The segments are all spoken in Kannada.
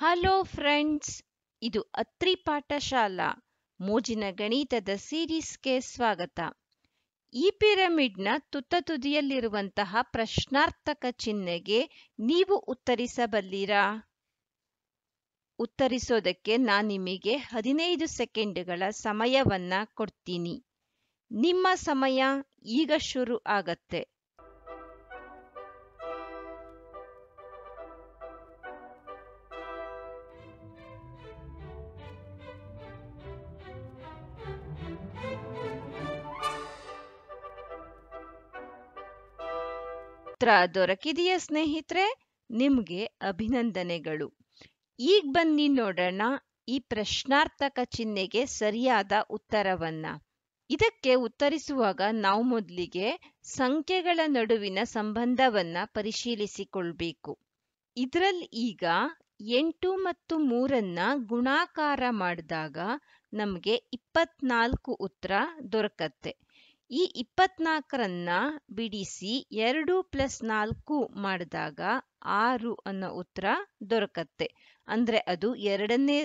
ಹಲೋ ಫ್ರೆಂಡ್ಸ್ ಇದು ಅತ್ರಿ ಪಾಠಶಾಲಾ ಮೋಜಿನ ಗಣಿತದ ಸೀರೀಸ್‌ಗೆ ಸ್ವಾಗತ ಈ ಪಿರಮಿಡ್‌ನ ತುತ್ತ ತುದಿಯಲ್ಲಿರುವಂತಹ ಪ್ರಶ್ನಾರ್ಥಕ ಚಿಹ್ನೆಗೆ ನೀವು ಉತ್ತರಿಸಬಲ್ಲಿರಾ ಉತ್ತರಿಸೋದಕ್ಕೆ ನಾನು ನಿಮಗೆ ಹದಿನೈದು ಸೆಕೆಂಡ್‌ಗಳ ಸಮಯವನ್ನ ಕೊಡ್ತೀನಿ ನಿಮ್ಮ ಸಮಯ ಈಗ ಶುರು ಆಗತ್ತೆ ಉತ್ರ ದೊರಕಿದೆಯಾ ಸ್ನೇಹಿತರೆ ನಿಮ್ಗೆ ಅಭಿನಂದನೆಗಳು ಈಗ ಬನ್ನಿ ನೋಡೋಣ ಈ ಪ್ರಶ್ನಾರ್ಥಕ ಚಿಹ್ನೆಗೆ ಸರಿಯಾದ ಉತ್ತರವನ್ನ ಇದಕ್ಕೆ ಉತ್ತರಿಸುವಾಗ ನಾವು ಮೊದಲಿಗೆ ಸಂಖ್ಯೆಗಳ ನಡುವಿನ ಸಂಬಂಧವನ್ನ ಪರಿಶೀಲಿಸಿಕೊಳ್ಬೇಕು ಇದ್ರಲ್ಲಿ ಈಗ ಎಂಟು ಮತ್ತು ಮೂರನ್ನ ಗುಣಾಕಾರ ಮಾಡಿದಾಗ ನಮ್ಗೆ ಇಪ್ಪತ್ನಾಲ್ಕು ಉತ್ತರ ದೊರಕತ್ತೆ ಈ ಇಪ್ಪತ್ತ್ ಬಿಡಿಸಿ ಎರಡು ಪ್ಲಸ್ ನಾಲ್ಕು ಮಾಡಿದಾಗ ಆರು ಅನ್ನೋ ಉತ್ತರ ದೊರಕತ್ತೆ ಅಂದ್ರೆ ಅದು ಎರಡನೇ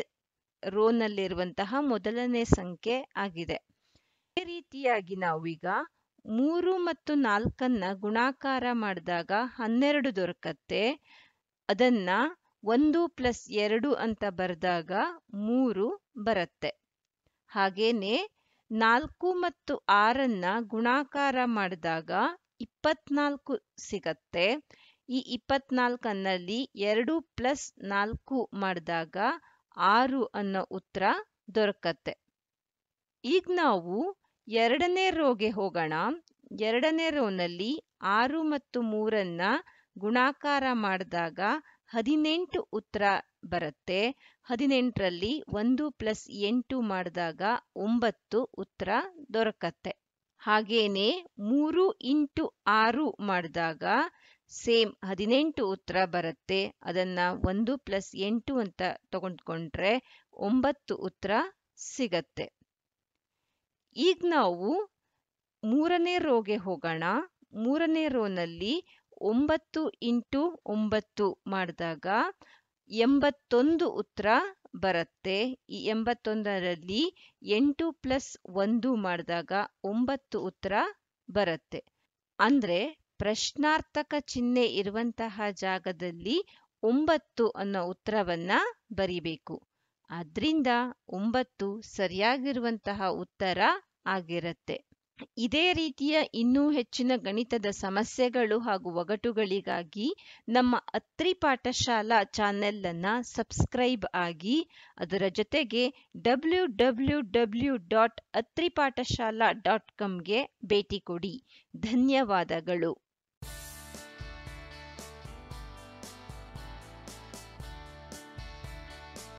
ರೋನಲ್ಲಿರುವಂತಹ ಮೊದಲನೇ ಸಂಖ್ಯೆ ಆಗಿದೆ ಅದೇ ರೀತಿಯಾಗಿ ನಾವೀಗ ಮೂರು ಮತ್ತು ನಾಲ್ಕನ್ನ ಗುಣಾಕಾರ ಮಾಡಿದಾಗ ಹನ್ನೆರಡು ದೊರಕತ್ತೆ ಅದನ್ನ ಒಂದು ಪ್ಲಸ್ ಎರಡು ಅಂತ ಬರೆದಾಗ ಮೂರು ಬರತ್ತೆ ಹಾಗೇನೇ ನಾಲ್ಕು ಮತ್ತು ಆರನ್ನ ಗುಣಾಕಾರ ಮಾಡಿದಾಗ ಇಪ್ಪತ್ತ್ ನಾಲ್ಕು ಸಿಗತ್ತೆ ಈ ಇಪ್ಪತ್ತ್ ನಾಲ್ಕನ್ನಲ್ಲಿ ಎರಡು ಪ್ಲಸ್ ನಾಲ್ಕು ಮಾಡಿದಾಗ ಆರು ಅನ್ನೋ ಉತ್ತರ ದೊರಕತ್ತೆ ಈಗ ನಾವು ಎರಡನೇ ರೋಗೆ ಹೋಗೋಣ ಎರಡನೇ ರೋನಲ್ಲಿ ಆರು ಮತ್ತು ಮೂರನ್ನ ಗುಣಾಕಾರ ಮಾಡ್ದಾಗ ಹದಿನೆಂಟು ಉತ್ತರ ಬರತ್ತೆ ಹದಿನೆಂಟರಲ್ಲಿ ಒಂದು ಪ್ಲಸ್ ಎಂಟು ಮಾಡಿದಾಗ ಒಂಬತ್ತು ಉತ್ತರ ದೊರಕತ್ತೆ ಹಾಗೇನೇ ಮೂರು ಇಂಟು ಆರು ಮಾಡಿದಾಗ ಸೇಮ್ ಹದಿನೆಂಟು ಉತ್ತರ ಬರುತ್ತೆ ಅದನ್ನ ಒಂದು ಪ್ಲಸ್ ಎಂಟು ಅಂತ ತಗೊಂಡ್ಕೊಂಡ್ರೆ ಒಂಬತ್ತು ಉತ್ತರ ಸಿಗತ್ತೆ ಈಗ ನಾವು ಮೂರನೇ ರೋಗೆ ಹೋಗೋಣ ಮೂರನೇ ರೋನಲ್ಲಿ ಒಂಬತ್ತು ಇಂಟು ಒಂಬತ್ತು ಮಾಡಿದಾಗ ಎಂಬತ್ತೊಂದು ಉತ್ತರ ಬರುತ್ತೆ ಈ ಎಂಬತ್ತೊಂದರಲ್ಲಿ ಎಂಟು ಪ್ಲಸ್ ಒಂದು ಮಾಡಿದಾಗ ಒಂಬತ್ತು ಉತ್ತರ ಬರುತ್ತೆ ಅಂದ್ರೆ ಪ್ರಶ್ನಾರ್ಥಕ ಚಿಹ್ನೆ ಇರುವಂತಹ ಜಾಗದಲ್ಲಿ ಒಂಬತ್ತು ಅನ್ನೋ ಉತ್ತರವನ್ನ ಬರಿಬೇಕು ಆದ್ದರಿಂದ ಒಂಬತ್ತು ಸರಿಯಾಗಿರುವಂತಹ ಉತ್ತರ ಆಗಿರುತ್ತೆ ಇದೇ ರೀತಿಯ ಇನ್ನೂ ಹೆಚ್ಚಿನ ಗಣಿತದ ಸಮಸ್ಯೆಗಳು ಹಾಗೂ ಒಗಟುಗಳಿಗಾಗಿ ನಮ್ಮ ಅತ್ರಿ ಪಾಠಶಾಲಾ ಚಾನೆಲ್ನ ಸಬ್ಸ್ಕ್ರೈಬ್ ಆಗಿ ಅದರ ಜೊತೆಗೆ W W W dot Atripathashala dot ಕಾಮ್‌ಗೆ ಭೇಟಿ ಕೊಡಿ ಧನ್ಯವಾದಗಳು